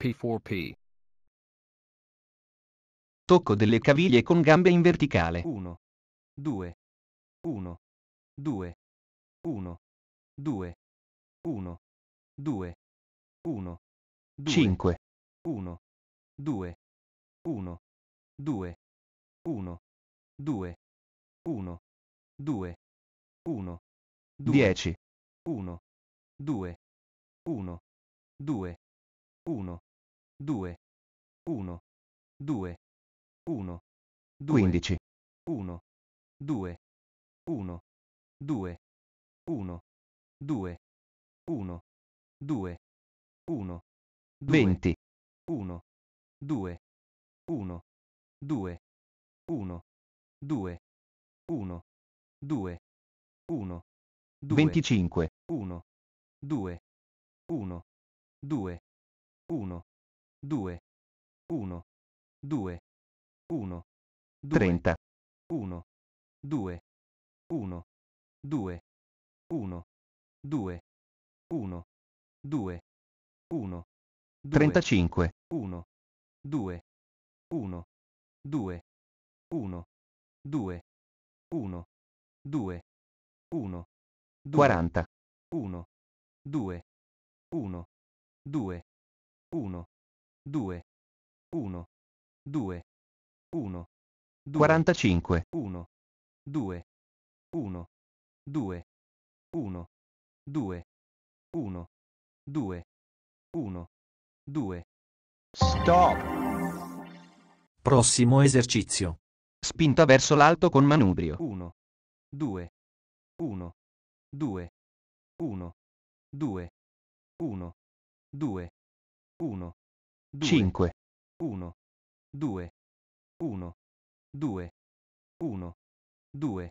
P4P. Tocco delle caviglie con gambe in verticale. 1, 2, 1, 2, 1, 2, 1, 2, 1, 5, 1, 2, 1, 2, 1, 2, 1, 2, 1, 10, 1, 2, 1, 2, 1, 2 1 2 1 15 1 2 1 2 1 2 1 2 1 20 1 2 1 2 1 2 1 2 1 25 1 2 1 2 1 2 1 2 1 2, 30 1 2 1 2 1 2 1 2 1 35 1 2 1 2 1 2 1 2 1 40 1 2 1 2 1 2 1 2 1 45 1 2 1 2 1 2 1 2 1 2 Stop. Prossimo esercizio. Spinta verso l'alto con manubrio. 1 2 1 2 1 2 1 2 1 5 1 2 1 2 1 2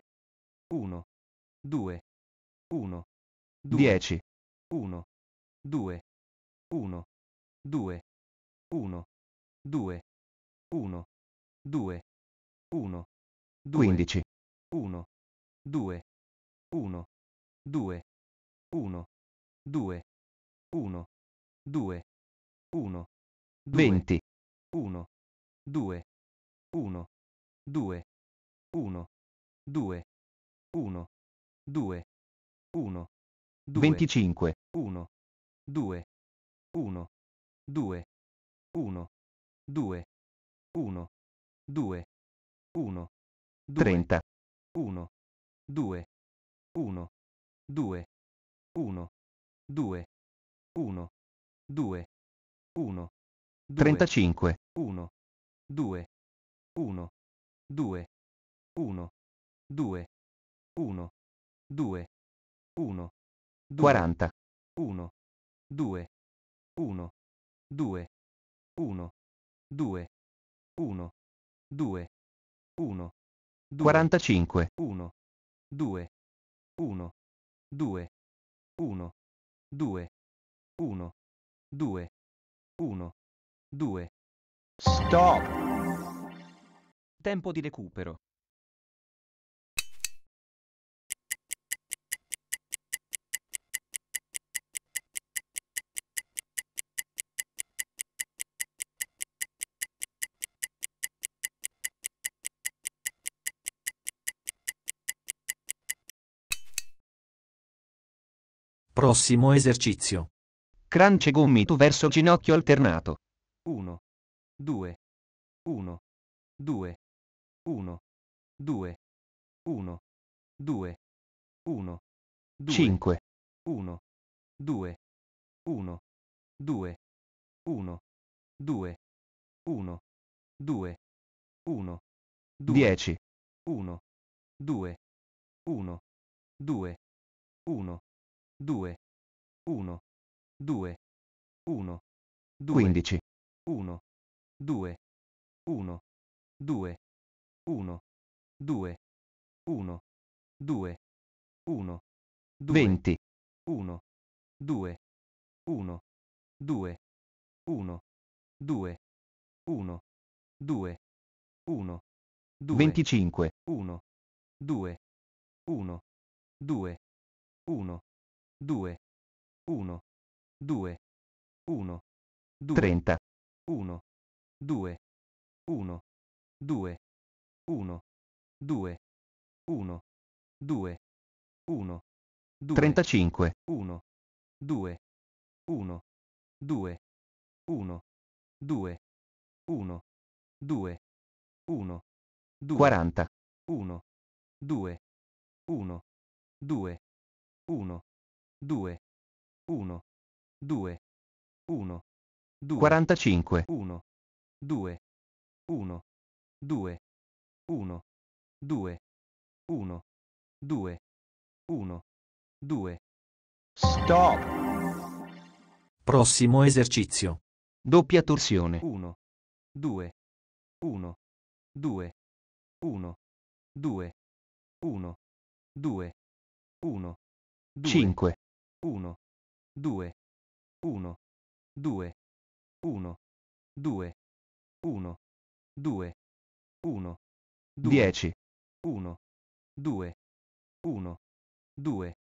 1 2 1 10 1 2 1 2 1 2 1 2 1 15 1 2 1 2 1 2 1 2 1 20 1 2 1 2 1 2 1 2 1 2 25 1 2 1 2 1 2 1 2 1 30 1 2 1 2 1 2 1 2 1 35 1 2 1 2 1 2 1 2 1 40 1 2 1 2 1 2 1 2 1 45 1 2 1 2 1 2 1 2 1 2. Stop. Tempo di recupero. Prossimo esercizio. Crunch gomito verso ginocchio alternato. 1, 2, 1, 2, 1, 2, 1, 2, 1, 5, 1, 2, 1, 2, 1, 2, 1, 2, 1, 10, 1, 2, 1, 2, 1, 2, 1, 2, 1, 2, 15, 1, 2, 1, 2, 1, 2, 1, 2, 1, 2, 20, 1, 2, 1, 2, 1, 2, 1, 2, 1, 2, 25, 1, 2, 1, 2, 1, 2, 1, 2, 1, 2, 30, 2 1 2 1 2 1 2 1 2 35 1 2 1 2 1 2 1 2 1 2 40 1 2 1 2 1 2 1 2 1 2 45 1 due, uno, due, uno, due, uno, due, uno, due. Stop. Prossimo esercizio. Doppia torsione. 1, 2, 1, 2, 1, 2, 1, 2, 1, 5, 1, 2, 1, 2, 1, 2, 1, 2, 1, 2, 10, 1, 2, 1, 2,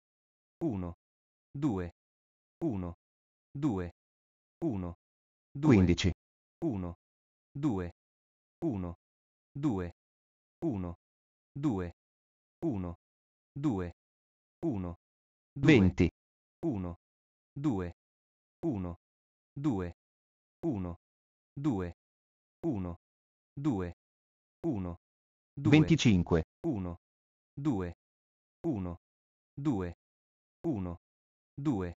1, 2, 1, 2, 1, 15, 1, 2, 1, 2, 1, 2, 1, 2, 1, 20, 1, 2, 1, 2, 1, 2, 1, 2, 1, 2, 25, 1, 2, 1, 2, 1, 2,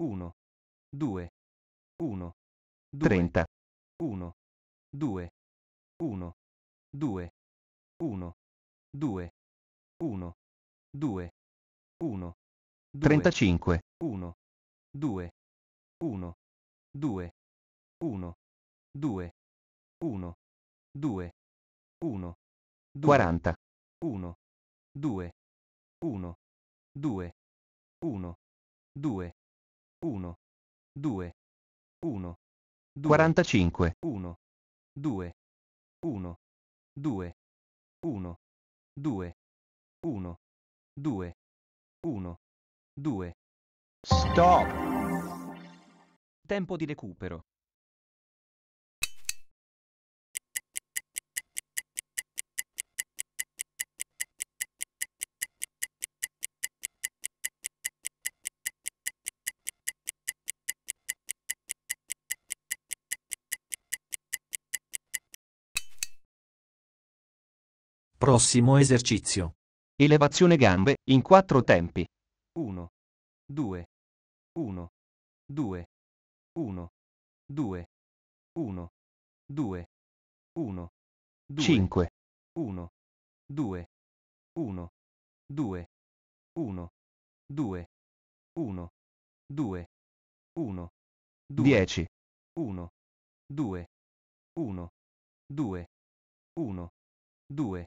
1, 2, 1, 30, 1, 2, 1, 2, 1, 2, 1, 2, 1, 35, 1, 2, 1, 2, 1, 2, 1, 2, 1, 40, 1, 2, 1, 2, 1, 2, 1, 2, 1, 45, 1, 2, 1, 2, 1, 2, 1, 2, 1, 2. Stop! Tempo di recupero. Prossimo esercizio. Elevazione gambe in quattro tempi. 1, 2, 1, 2, 1, 2, 1, 2, 1, 2, 5, 1, 2, 1, 2, 1, 2, 1, 2, 1, 10, 1, 2, 1, 2, 1, 2,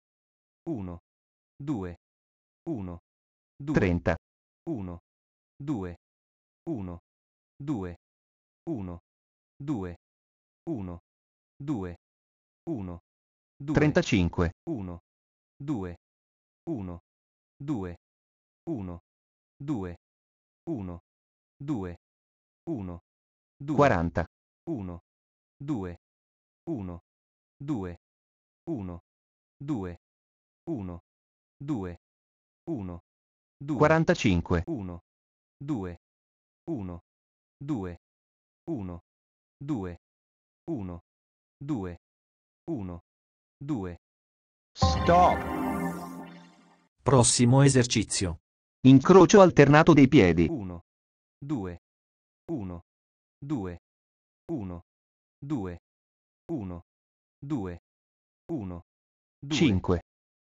1, 2, 1, 2, 30, 1, 2, 1, 2, 1, 2, 1, 2, 1, 2, 35, 1, 2, 1, 2, 1, 2, 1, 2, 1, 2, 40, 1, 2, 1, 2, 1, 2, 1, 2, 1, 2, 45, 1, 2, 1, 2, 1, 2, 1, 2, 1, 2. Stop. Prossimo esercizio. Incrocio alternato dei piedi. 1, 2, 1, 2, 1, 2, 1, 2, 1, 2. 5.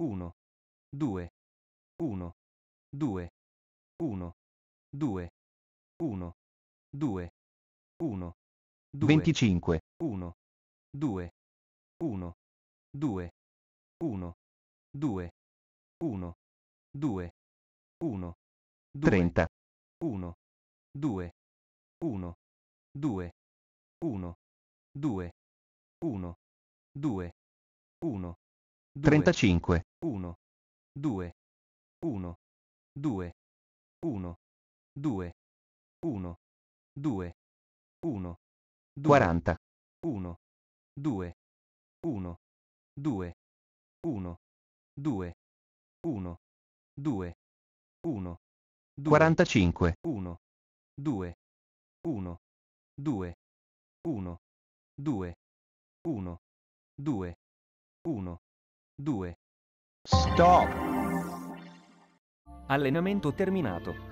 1, 2, 1, 2, 1, 2, 1, 2, 1, 25, 1, 2, 1, 2, 1, 2, 1, 2, 1, 30, 1, 2, 1, 2, 1, 2, 1, 2, 1, 35 1, 2, 1, 2, 1, 2, 1, 2, 1, 40, 1, 2, 1, 2, 1, 2, 1, 2, 1, 45, 1, 2, 1, 2, 1, 2, 1, 2, 1, 2, Stop! Allenamento terminato.